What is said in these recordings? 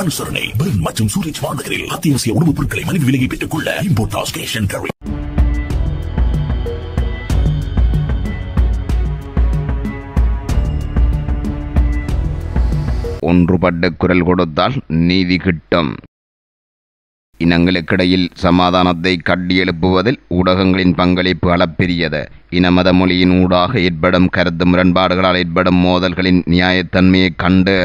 அனுசரணை பெர்ன் மற்றும் சூரிய மாநகரில் அத்தியாவசிய உணவுப் பொருட்களை மனித விலகி பெற்றுக் கொள்ள இம்போர்ட் ஒன்றுபட்ட குரல் கொடுத்தால் நீதி கிட்டும் இனங்களுக்கிடையில் சமாதானத்தை கட்டியெழுப்புவதில் ஊடகங்களின் பங்களிப்பு அளப்பெரியது இனமத மொழியின் ஊடாக ஏற்படும் கருத்து முரண்பாடுகளால் ஏற்படும் மோதல்களின் நியாயத்தன்மையை கண்டு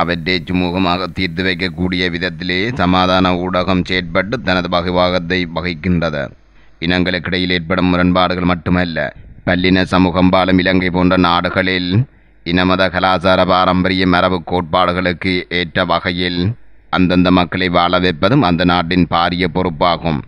அவற்றை சுமூகமாக தீர்த்து வைக்கக்கூடிய விதத்திலே சமாதான ஊடகம் செயற்பட்டு தனது பகிவாகத்தை வகிக்கின்றது இனங்களுக்கிடையில் ஏற்படும் முரண்பாடுகள் மட்டுமல்ல பல்லின சமூகம் பாலும் இலங்கை போன்ற நாடுகளில் இனமத கலாச்சார பாரம்பரிய மரபு கோட்பாடுகளுக்கு ஏற்ற வகையில் அந்தந்த மக்களை வாழ வைப்பதும் அந்த நாட்டின் பாரிய பொறுப்பாகும்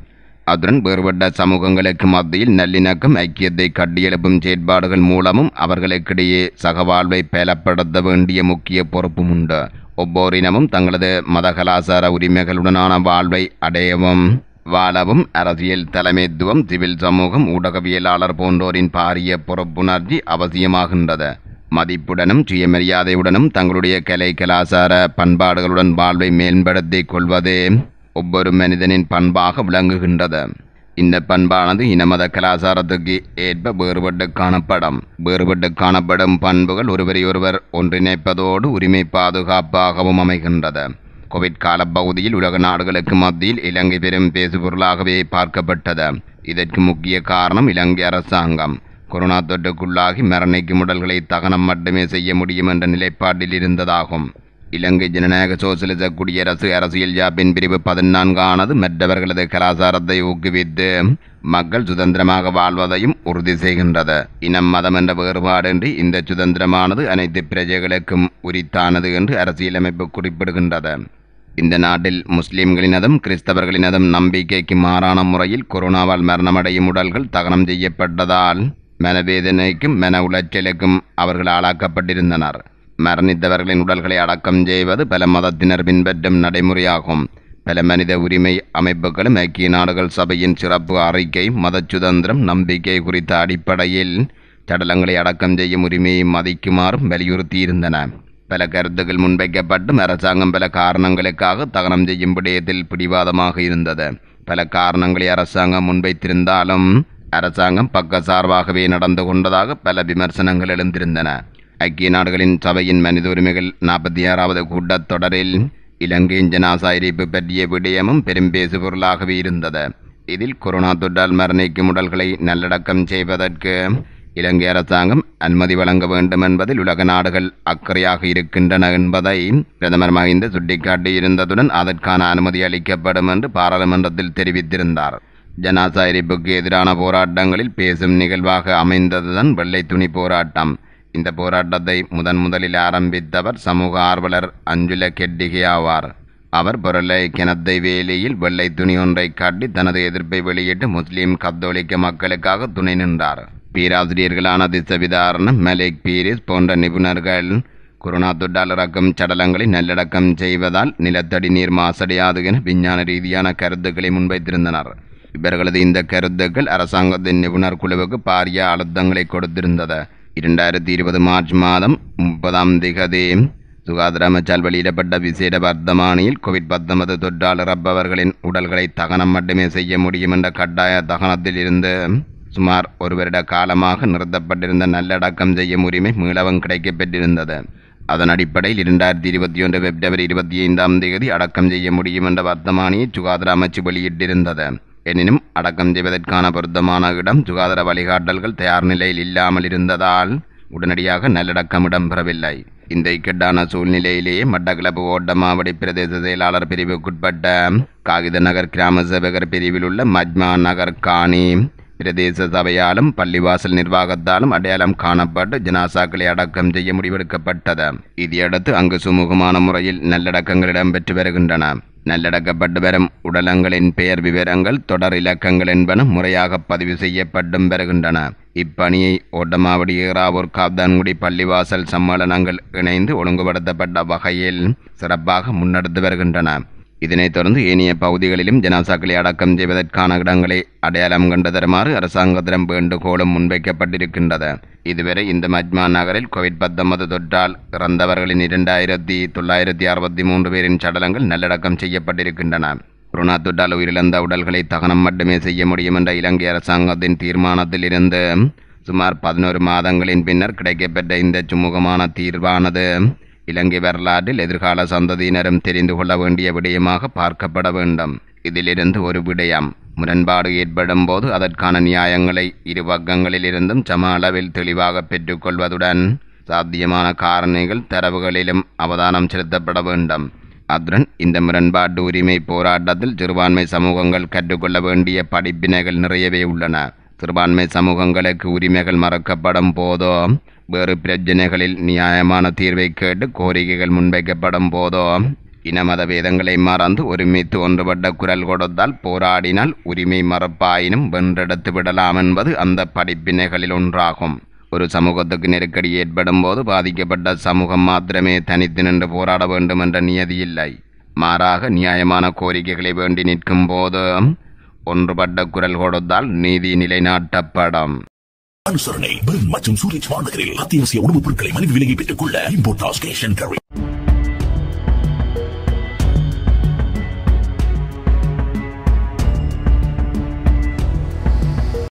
அதன் வேறுபட்ட சமூகங்களுக்கு மத்தியில் நல்லிணக்கம் ஐக்கியத்தை கட்டியெழுப்பும் செயற்பாடுகள் மூலமும் அவர்களுக்கிடையே சகவாழ்வை பலப்படுத்த வேண்டிய முக்கிய பொறுப்பும் உண்டு ஒவ்வொரினமும் தங்களது மத கலாச்சார உரிமைகளுடனான வாழ்வை அடையவும் வாழவும் அரசியல் தலைமைத்துவம் சிவில் சமூகம் ஊடகவியலாளர் போன்றோரின் பாரிய பொறுப்புணர்ச்சி அவசியமாகின்றது மதிப்புடனும் சுயமரியாதையுடனும் தங்களுடைய கலை கலாச்சார பண்பாடுகளுடன் வாழ்வை மேம்படுத்திக் கொள்வதே ஒவ்வொரு மனிதனின் பண்பாக விளங்குகின்றது இந்த பண்பானது இனமத கலாச்சாரத்துக்கு ஏற்ப வேறுபட்டு காணப்படும் வேறுபட்டு காணப்படும் பண்புகள் ஒருவரையொருவர் ஒன்றிணைப்பதோடு உரிமை பாதுகாப்பாகவும் அமைகின்றது கோவிட் கால பகுதியில் உலக நாடுகளுக்கு மத்தியில் இலங்கை பெரும் பேசுபொருளாகவே பார்க்கப்பட்டது இதற்கு முக்கிய காரணம் இலங்கை அரசாங்கம் கொரோனா தொற்றுக்குள்ளாகி மரணிக்கும் உடல்களை தகனம் மட்டுமே செய்ய முடியும் என்ற நிலைப்பாட்டில் இருந்ததாகும் இலங்கை ஜனநாயக சோசலிச குடியரசு அரசியல் ஜாப்பின் பிரிவு பதினான்கானது மற்றவர்களது கலாச்சாரத்தை ஊக்குவித்து மக்கள் சுதந்திரமாக வாழ்வதையும் உறுதி செய்கின்றது இனம் மதம் என்ற வேறுபாடின்றி இந்த சுதந்திரமானது அனைத்து பிரஜைகளுக்கும் உரித்தானது என்று அரசியலமைப்பு குறிப்பிடுகின்றது இந்த நாட்டில் முஸ்லிம்களினதும் கிறிஸ்தவர்களினதும் நம்பிக்கைக்கு மாறான முறையில் கொரோனாவால் மரணமடையும் உடல்கள் தகனம் செய்யப்பட்டதால் மனவேதனைக்கும் மன உளைச்சலுக்கும் அவர்கள் ஆளாக்கப்பட்டிருந்தனர் மரணித்தவர்களின் உடல்களை அடக்கம் செய்வது பல மதத்தினர் பின்பற்றும் நடைமுறையாகும் பல மனித உரிமை அமைப்புகளும் ஐக்கிய நாடுகள் சபையின் சிறப்பு அறிக்கை மத சுதந்திரம் நம்பிக்கை குறித்த அடிப்படையில் சடலங்களை அடக்கம் செய்யும் உரிமையை மதிக்குமாறும் வலியுறுத்தியிருந்தன பல கருத்துக்கள் முன்வைக்கப்பட்டும் அரசாங்கம் பல காரணங்களுக்காக தகனம் செய்யும் விடயத்தில் பிடிவாதமாக இருந்தது பல காரணங்களை அரசாங்கம் முன்வைத்திருந்தாலும் அரசாங்கம் பக்கசார்பாகவே நடந்து கொண்டதாக பல விமர்சனங்கள் எழுந்திருந்தன ஐக்கிய நாடுகளின் சபையின் மனித உரிமைகள் நாற்பத்தி ஆறாவது கூட்டத்தொடரில் இலங்கையின் ஜனாசா பற்றிய விடயமும் பெரும் பேசு பொருளாகவே இருந்தது இதில் கொரோனா தொற்றால் மரணிக்கும் உடல்களை நல்லடக்கம் செய்வதற்கு இலங்கை அரசாங்கம் அனுமதி வழங்க வேண்டும் என்பதில் உலக நாடுகள் அக்கறையாக இருக்கின்றன என்பதை பிரதமர் மஹிந்த சுட்டிக்காட்டியிருந்ததுடன் அதற்கான அனுமதி அளிக்கப்படும் என்று பாராளுமன்றத்தில் தெரிவித்திருந்தார் ஜனாசா எதிரான போராட்டங்களில் பேசும் நிகழ்வாக அமைந்ததுதான் வெள்ளை துணி போராட்டம் இந்த போராட்டத்தை முதன் முதலில் ஆரம்பித்தவர் சமூக ஆர்வலர் அஞ்சுல கெட்டிகையாவார் ஆவார் அவர் கிணத்தை வேலியில் வெள்ளை துணி ஒன்றை காட்டி தனது எதிர்ப்பை வெளியிட்டு முஸ்லீம் கத்தோலிக்க மக்களுக்காக துணை நின்றார் பேராசிரியர்களான திசவிதாரணம் மலிக் பீரிஸ் போன்ற நிபுணர்கள் கொரோனா தொற்றால் இறக்கும் சடலங்களை நல்லடக்கம் செய்வதால் நிலத்தடி நீர் மாசடையாது என விஞ்ஞான ரீதியான கருத்துக்களை முன்வைத்திருந்தனர் இவர்களது இந்த கருத்துக்கள் அரசாங்கத்தின் நிபுணர் குழுவுக்கு பாரிய அழுத்தங்களை கொடுத்திருந்தது இரண்டாயிரத்தி இரண்டாயிരത്തി ഇരുപത് മാർച്ച് മാസം മുപ്പതാം തീയതി சுகாதாரமைச்சால் வெளியிடப்பட்ட விசேட வர்த்தமானியில் கோவிட் பத்தொன்பது தொற்றாளர் அப்பவர்களின் உடல்களை தகனம் மட்டுமே செய்ய முடியும் என்ற கட்டாய தகனத்தில் இருந்து சுமார் ஒரு வருட காலமாக நிறுத்தப்பட்டிருந்த நல்லடக்கம் செய்யும் உரிமை மீளவம் கிடைக்கப்பெற்றிருந்தது அதன் அடிப்படையில் இரண்டாயிரத்தி இருபத்தி ஒன்று பிப்ரவரி இருபத்தி ஐந்தாம் தேதி அடக்கம் செய்ய முடியும் என்ற வர்த்தமானியை சுகாதார அமைச்சு வெளியிட்டிருந்தது எனினும் அடக்கம் செய்வதற்கான பொருத்தமான இடம் சுகாதார வழிகாட்டல்கள் தயார் நிலையில் இல்லாமல் இருந்ததால் உடனடியாக நல்லடக்கம் இடம்பெறவில்லை இந்த இக்கெட்டான சூழ்நிலையிலேயே மட்டக்களப்பு ஓட்டமாவடி பிரதேச செயலாளர் பிரிவுக்குட்பட்ட காகித நகர் கிராம சேவகர் பிரிவில் உள்ள மஜ்மா நகர் காணி பிரதேச சபையாலும் பள்ளிவாசல் நிர்வாகத்தாலும் அடையாளம் காணப்பட்டு ஜனாசாக்களை அடக்கம் செய்ய முடிவெடுக்கப்பட்டது இதையடுத்து அங்கு சுமூகமான முறையில் நல்லடக்கங்கள் இடம்பெற்று வருகின்றன நல்லடக்கப்பட்டவரும் உடலங்களின் பெயர் விவரங்கள் தொடர் இலக்கங்கள் என்பன முறையாக பதிவு செய்யப்பட்டும் வருகின்றன இப்பணியை ஓட்டமாவடி ஏறாவூர் காப்தான்குடி பள்ளிவாசல் சம்மேளனங்கள் இணைந்து ஒழுங்குபடுத்தப்பட்ட வகையில் சிறப்பாக முன்னெடுத்து வருகின்றன இதனைத் தொடர்ந்து ஏனைய பகுதிகளிலும் ஜனாசாக்களை அடக்கம் செய்வதற்கான இடங்களை அடையாளம் கண்டு தருமாறு அரசாங்கத்திடம் வேண்டுகோளும் முன்வைக்கப்பட்டிருக்கின்றது இதுவரை இந்த மஜ்மா நகரில் கோவிட் பத்தொன்பது தொற்றால் இறந்தவர்களின் இரண்டாயிரத்தி தொள்ளாயிரத்தி அறுபத்தி மூன்று பேரின் சடலங்கள் நல்லடக்கம் செய்யப்பட்டிருக்கின்றன கொரோனா தொற்றால் உயிரிழந்த உடல்களை தகனம் மட்டுமே செய்ய முடியும் என்ற இலங்கை அரசாங்கத்தின் தீர்மானத்திலிருந்து சுமார் பதினோரு மாதங்களின் பின்னர் கிடைக்கப்பெற்ற இந்த சுமூகமான தீர்வானது இலங்கை வரலாற்றில் எதிர்கால சந்ததியினரும் தெரிந்து கொள்ள வேண்டிய விடயமாக பார்க்கப்பட வேண்டும் இதிலிருந்து ஒரு விடயம் முரண்பாடு ஏற்படும் போது அதற்கான நியாயங்களை இரு பக்கங்களிலிருந்தும் சம அளவில் தெளிவாக பெற்றுக்கொள்வதுடன் சாத்தியமான காரணிகள் தரவுகளிலும் அவதானம் செலுத்தப்பட வேண்டும் அத்ரன் இந்த முரண்பாட்டு உரிமை போராட்டத்தில் சிறுபான்மை சமூகங்கள் கற்றுக்கொள்ள வேண்டிய படிப்பினைகள் நிறையவே உள்ளன சிறுபான்மை சமூகங்களுக்கு உரிமைகள் மறக்கப்படும் போதோ வேறு பிரச்சனைகளில் நியாயமான தீர்வை கேட்டு கோரிக்கைகள் முன்வைக்கப்படும் போதோ இனமத வேதங்களை மறந்து ஒருமித்து ஒன்றுபட்ட குரல் கொடுத்தால் போராடினால் உரிமை மறப்பாயினும் வென்றெடுத்து விடலாம் என்பது அந்த படிப்பினைகளில் ஒன்றாகும் ஒரு சமூகத்துக்கு நெருக்கடி ஏற்படும் போது பாதிக்கப்பட்ட சமூகம் மாத்திரமே தனித்து நின்று போராட வேண்டும் என்ற நியதி இல்லை மாறாக நியாயமான கோரிக்கைகளை வேண்டி நிற்கும் போது ஒன்றுபட்ட குரல் கொடுத்தால் நீதி நிலைநாட்டப்படும் அனுசரணை பெரும் மற்றும் சூரிய வானகரில் அத்தியாவசிய உணவுப் பொருட்களை மலிவு விலகி பெற்றுக் கொள்ள இம்போர்ட்